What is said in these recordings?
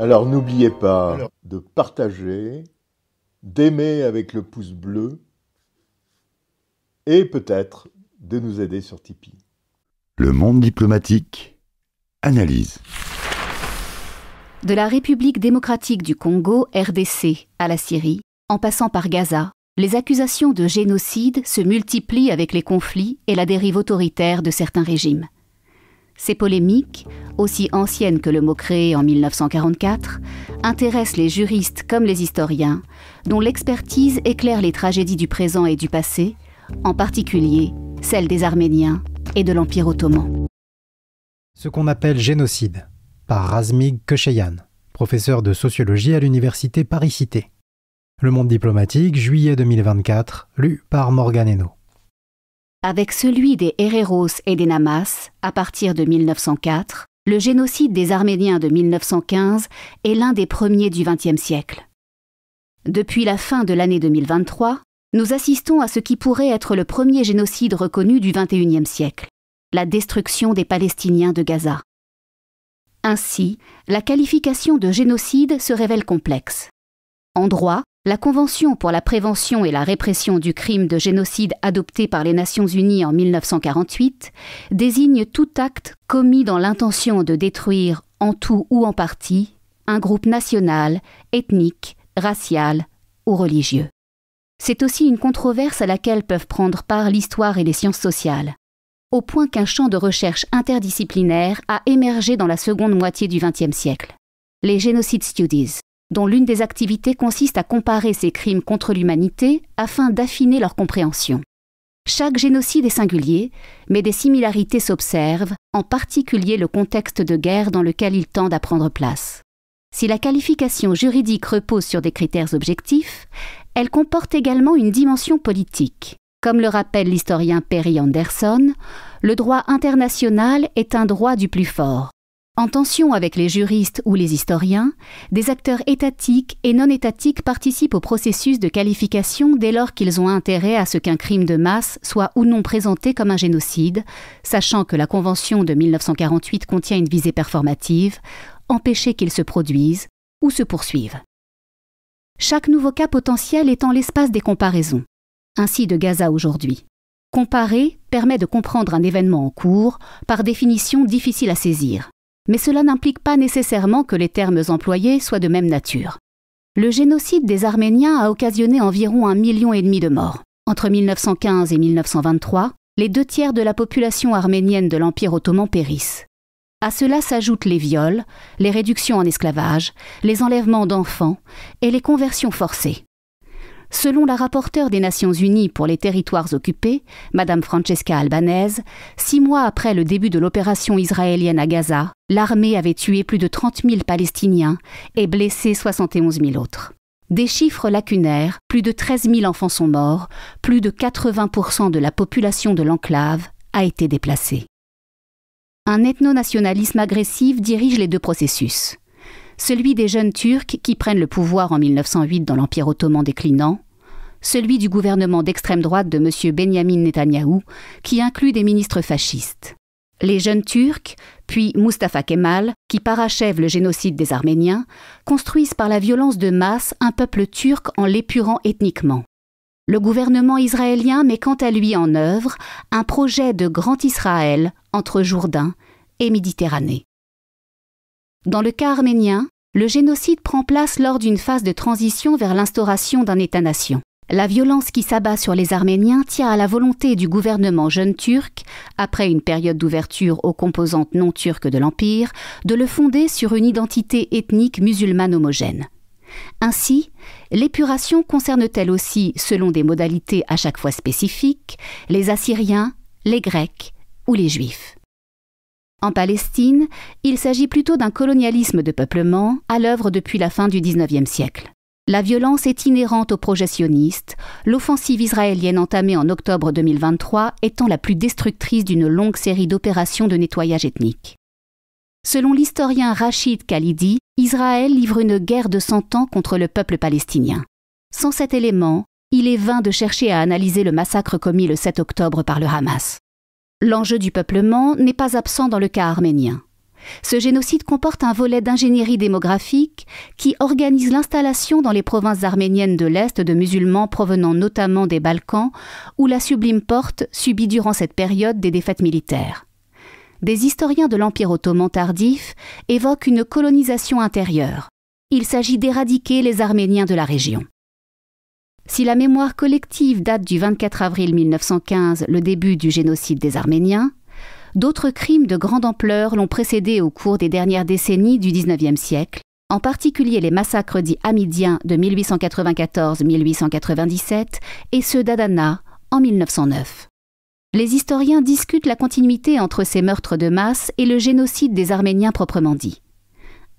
Alors n'oubliez pas de partager, d'aimer avec le pouce bleu et peut-être de nous aider sur Tipeee. Le monde diplomatique, analyse. De la République démocratique du Congo, RDC, à la Syrie, en passant par Gaza, les accusations de génocide se multiplient avec les conflits et la dérive autoritaire de certains régimes. Ces polémiques, aussi anciennes que le mot créé en 1944, intéressent les juristes comme les historiens, dont l'expertise éclaire les tragédies du présent et du passé, en particulier celles des Arméniens et de l'Empire ottoman. Ce qu'on appelle génocide, par Razmig Kocheyan, professeur de sociologie à l'université Paris-Cité. Le Monde diplomatique, juillet 2024, lu par Morgan Henault. Avec celui des Hereros et des Namas, à partir de 1904, le génocide des Arméniens de 1915 est l'un des premiers du XXe siècle. Depuis la fin de l'année 2023, nous assistons à ce qui pourrait être le premier génocide reconnu du XXIe siècle, la destruction des Palestiniens de Gaza. Ainsi, la qualification de génocide se révèle complexe. En droit, la Convention pour la prévention et la répression du crime de génocide adoptée par les Nations Unies en 1948 désigne tout acte commis dans l'intention de détruire, en tout ou en partie, un groupe national, ethnique, racial ou religieux. C'est aussi une controverse à laquelle peuvent prendre part l'histoire et les sciences sociales, au point qu'un champ de recherche interdisciplinaire a émergé dans la seconde moitié du XXe siècle, les Genocide Studies dont l'une des activités consiste à comparer ces crimes contre l'humanité afin d'affiner leur compréhension. Chaque génocide est singulier, mais des similarités s'observent, en particulier le contexte de guerre dans lequel il tend à prendre place. Si la qualification juridique repose sur des critères objectifs, elle comporte également une dimension politique. Comme le rappelle l'historien Perry Anderson, le droit international est un droit du plus fort. En tension avec les juristes ou les historiens, des acteurs étatiques et non étatiques participent au processus de qualification dès lors qu'ils ont intérêt à ce qu'un crime de masse soit ou non présenté comme un génocide, sachant que la Convention de 1948 contient une visée performative, empêcher qu'il se produise ou se poursuive. Chaque nouveau cas potentiel étant l'espace des comparaisons, ainsi de Gaza aujourd'hui. Comparer permet de comprendre un événement en cours, par définition difficile à saisir mais cela n'implique pas nécessairement que les termes employés soient de même nature. Le génocide des Arméniens a occasionné environ un million et demi de morts. Entre 1915 et 1923, les deux tiers de la population arménienne de l'Empire ottoman périssent. À cela s'ajoutent les viols, les réductions en esclavage, les enlèvements d'enfants et les conversions forcées. Selon la rapporteure des Nations Unies pour les territoires occupés, Madame Francesca Albanese, six mois après le début de l'opération israélienne à Gaza, l'armée avait tué plus de 30 000 Palestiniens et blessé 71 000 autres. Des chiffres lacunaires, plus de 13 000 enfants sont morts, plus de 80% de la population de l'enclave a été déplacée. Un ethno-nationalisme agressif dirige les deux processus celui des jeunes Turcs qui prennent le pouvoir en 1908 dans l'Empire ottoman déclinant, celui du gouvernement d'extrême droite de M. Benjamin Netanyahou, qui inclut des ministres fascistes. Les jeunes Turcs, puis Mustafa Kemal, qui parachève le génocide des Arméniens, construisent par la violence de masse un peuple turc en l'épurant ethniquement. Le gouvernement israélien met quant à lui en œuvre un projet de Grand Israël entre Jourdain et Méditerranée. Dans le cas arménien, le génocide prend place lors d'une phase de transition vers l'instauration d'un État-nation. La violence qui s'abat sur les Arméniens tient à la volonté du gouvernement jeune turc, après une période d'ouverture aux composantes non turques de l'Empire, de le fonder sur une identité ethnique musulmane homogène. Ainsi, l'épuration concerne-t-elle aussi, selon des modalités à chaque fois spécifiques, les Assyriens, les Grecs ou les Juifs en Palestine, il s'agit plutôt d'un colonialisme de peuplement à l'œuvre depuis la fin du XIXe siècle. La violence est inhérente aux projectionnistes. l'offensive israélienne entamée en octobre 2023 étant la plus destructrice d'une longue série d'opérations de nettoyage ethnique. Selon l'historien Rachid Khalidi, Israël livre une guerre de 100 ans contre le peuple palestinien. Sans cet élément, il est vain de chercher à analyser le massacre commis le 7 octobre par le Hamas. L'enjeu du peuplement n'est pas absent dans le cas arménien. Ce génocide comporte un volet d'ingénierie démographique qui organise l'installation dans les provinces arméniennes de l'Est de musulmans provenant notamment des Balkans, où la sublime porte subit durant cette période des défaites militaires. Des historiens de l'Empire ottoman tardif évoquent une colonisation intérieure. Il s'agit d'éradiquer les Arméniens de la région. Si la mémoire collective date du 24 avril 1915, le début du génocide des Arméniens, d'autres crimes de grande ampleur l'ont précédé au cours des dernières décennies du XIXe siècle, en particulier les massacres dits amidiens » de 1894-1897 et ceux d'Adana en 1909. Les historiens discutent la continuité entre ces meurtres de masse et le génocide des Arméniens proprement dit.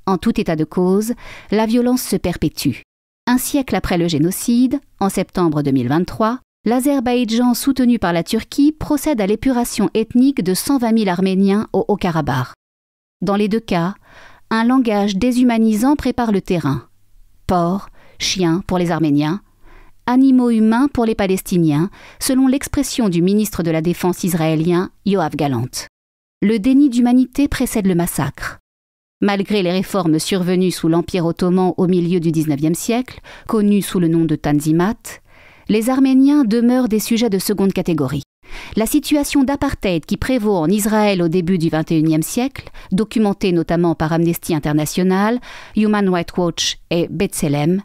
En tout état de cause, la violence se perpétue. Un siècle après le génocide, en septembre 2023, l'Azerbaïdjan, soutenu par la Turquie, procède à l'épuration ethnique de 120 000 Arméniens au Haut-Karabakh. Dans les deux cas, un langage déshumanisant prépare le terrain. Porc, chien pour les Arméniens, animaux humains pour les Palestiniens, selon l'expression du ministre de la Défense israélien Yoav Galant. Le déni d'humanité précède le massacre. Malgré les réformes survenues sous l'Empire ottoman au milieu du XIXe siècle, connues sous le nom de Tanzimat, les Arméniens demeurent des sujets de seconde catégorie. La situation d'apartheid qui prévaut en Israël au début du XXIe siècle, documentée notamment par Amnesty International, Human Rights Watch et B'Tselem,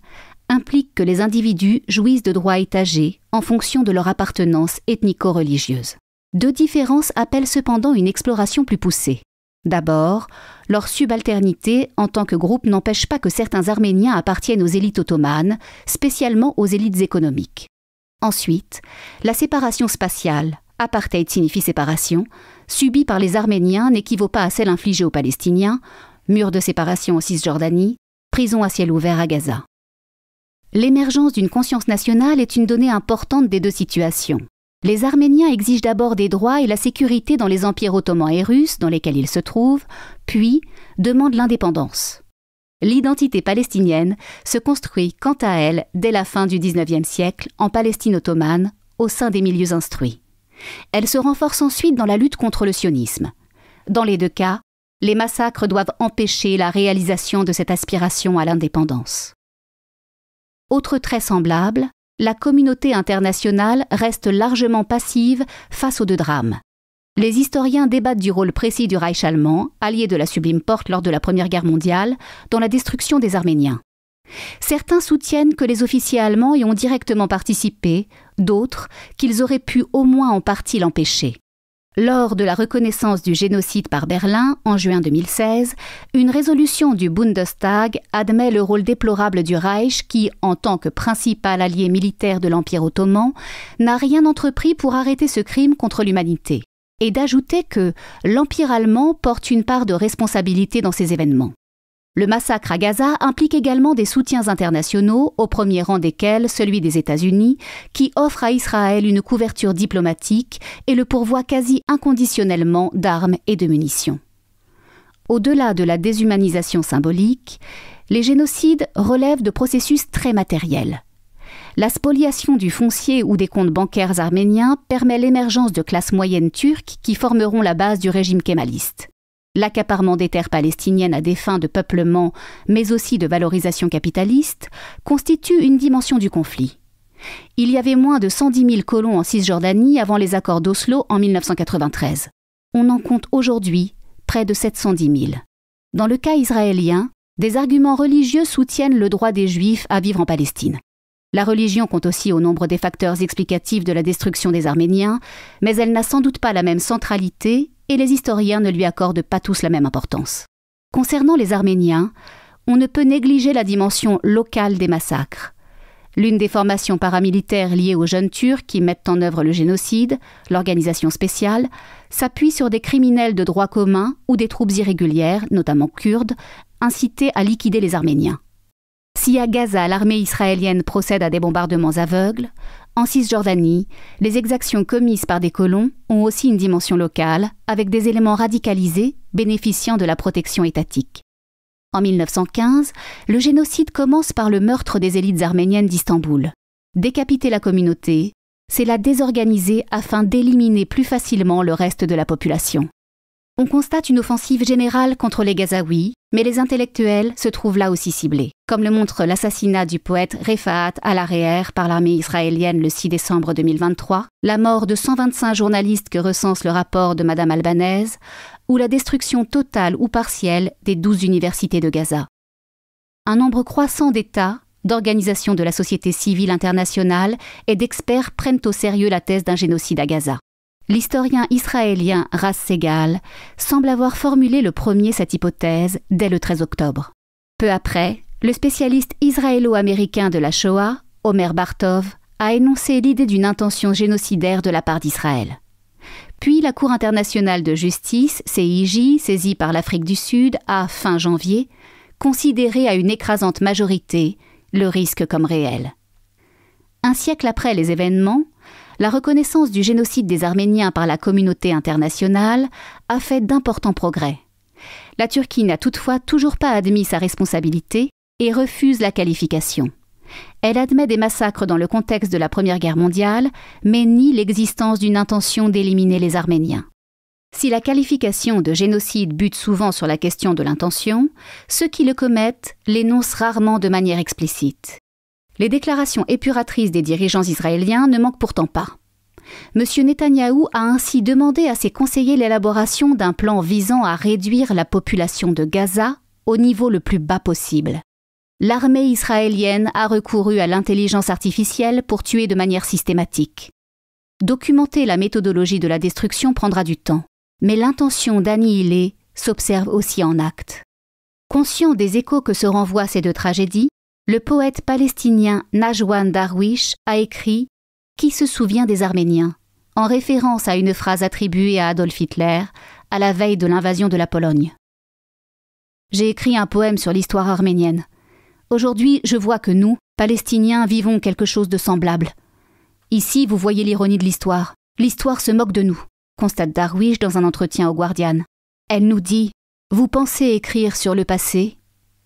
implique que les individus jouissent de droits étagés en fonction de leur appartenance ethnico-religieuse. Deux différences appellent cependant une exploration plus poussée. D'abord, leur subalternité en tant que groupe n'empêche pas que certains Arméniens appartiennent aux élites ottomanes, spécialement aux élites économiques. Ensuite, la séparation spatiale, apartheid signifie séparation, subie par les Arméniens n'équivaut pas à celle infligée aux Palestiniens, mur de séparation en Cisjordanie, prison à ciel ouvert à Gaza. L'émergence d'une conscience nationale est une donnée importante des deux situations. Les Arméniens exigent d'abord des droits et la sécurité dans les empires ottomans et russes dans lesquels ils se trouvent, puis demandent l'indépendance. L'identité palestinienne se construit quant à elle dès la fin du XIXe siècle en Palestine ottomane au sein des milieux instruits. Elle se renforce ensuite dans la lutte contre le sionisme. Dans les deux cas, les massacres doivent empêcher la réalisation de cette aspiration à l'indépendance. Autre trait semblable, la communauté internationale reste largement passive face aux deux drames. Les historiens débattent du rôle précis du Reich allemand, allié de la Sublime Porte lors de la Première Guerre mondiale, dans la destruction des Arméniens. Certains soutiennent que les officiers allemands y ont directement participé, d'autres qu'ils auraient pu au moins en partie l'empêcher. Lors de la reconnaissance du génocide par Berlin en juin 2016, une résolution du Bundestag admet le rôle déplorable du Reich qui, en tant que principal allié militaire de l'Empire ottoman, n'a rien entrepris pour arrêter ce crime contre l'humanité, et d'ajouter que l'Empire allemand porte une part de responsabilité dans ces événements. Le massacre à Gaza implique également des soutiens internationaux, au premier rang desquels celui des États-Unis, qui offre à Israël une couverture diplomatique et le pourvoit quasi inconditionnellement d'armes et de munitions. Au-delà de la déshumanisation symbolique, les génocides relèvent de processus très matériels. La spoliation du foncier ou des comptes bancaires arméniens permet l'émergence de classes moyennes turques qui formeront la base du régime kémaliste l'accaparement des terres palestiniennes à des fins de peuplement, mais aussi de valorisation capitaliste, constitue une dimension du conflit. Il y avait moins de 110 000 colons en Cisjordanie avant les accords d'Oslo en 1993. On en compte aujourd'hui près de 710 000. Dans le cas israélien, des arguments religieux soutiennent le droit des Juifs à vivre en Palestine. La religion compte aussi au nombre des facteurs explicatifs de la destruction des Arméniens, mais elle n'a sans doute pas la même centralité et les historiens ne lui accordent pas tous la même importance. Concernant les Arméniens, on ne peut négliger la dimension locale des massacres. L'une des formations paramilitaires liées aux jeunes Turcs qui mettent en œuvre le génocide, l'organisation spéciale, s'appuie sur des criminels de droit commun ou des troupes irrégulières, notamment kurdes, incités à liquider les Arméniens. Si à Gaza l'armée israélienne procède à des bombardements aveugles, en Cisjordanie, les exactions commises par des colons ont aussi une dimension locale, avec des éléments radicalisés bénéficiant de la protection étatique. En 1915, le génocide commence par le meurtre des élites arméniennes d'Istanbul. Décapiter la communauté, c'est la désorganiser afin d'éliminer plus facilement le reste de la population. On constate une offensive générale contre les Gazaouis, mais les intellectuels se trouvent là aussi ciblés, comme le montre l'assassinat du poète Refaat al l'ARR par l'armée israélienne le 6 décembre 2023, la mort de 125 journalistes que recense le rapport de Madame Albanese, ou la destruction totale ou partielle des 12 universités de Gaza. Un nombre croissant d'États, d'organisations de la société civile internationale et d'experts prennent au sérieux la thèse d'un génocide à Gaza. L'historien israélien Ras Segal semble avoir formulé le premier cette hypothèse dès le 13 octobre. Peu après, le spécialiste israélo-américain de la Shoah, Omer Bartov, a énoncé l'idée d'une intention génocidaire de la part d'Israël. Puis la Cour internationale de justice, CIJ, saisie par l'Afrique du Sud, a, fin janvier, considéré à une écrasante majorité le risque comme réel. Un siècle après les événements, la reconnaissance du génocide des Arméniens par la communauté internationale a fait d'importants progrès. La Turquie n'a toutefois toujours pas admis sa responsabilité et refuse la qualification. Elle admet des massacres dans le contexte de la Première Guerre mondiale, mais nie l'existence d'une intention d'éliminer les Arméniens. Si la qualification de génocide bute souvent sur la question de l'intention, ceux qui le commettent l'énoncent rarement de manière explicite. Les déclarations épuratrices des dirigeants israéliens ne manquent pourtant pas. M. Netanyahou a ainsi demandé à ses conseillers l'élaboration d'un plan visant à réduire la population de Gaza au niveau le plus bas possible. L'armée israélienne a recouru à l'intelligence artificielle pour tuer de manière systématique. Documenter la méthodologie de la destruction prendra du temps, mais l'intention d'annihiler s'observe aussi en acte. Conscient des échos que se renvoient ces deux tragédies, le poète palestinien Najwan Darwish a écrit Qui se souvient des Arméniens en référence à une phrase attribuée à Adolf Hitler à la veille de l'invasion de la Pologne. J'ai écrit un poème sur l'histoire arménienne. Aujourd'hui, je vois que nous, Palestiniens, vivons quelque chose de semblable. Ici, vous voyez l'ironie de l'histoire. L'histoire se moque de nous, constate Darwish dans un entretien au Guardian. Elle nous dit Vous pensez écrire sur le passé,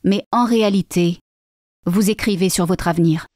mais en réalité, vous écrivez sur votre avenir.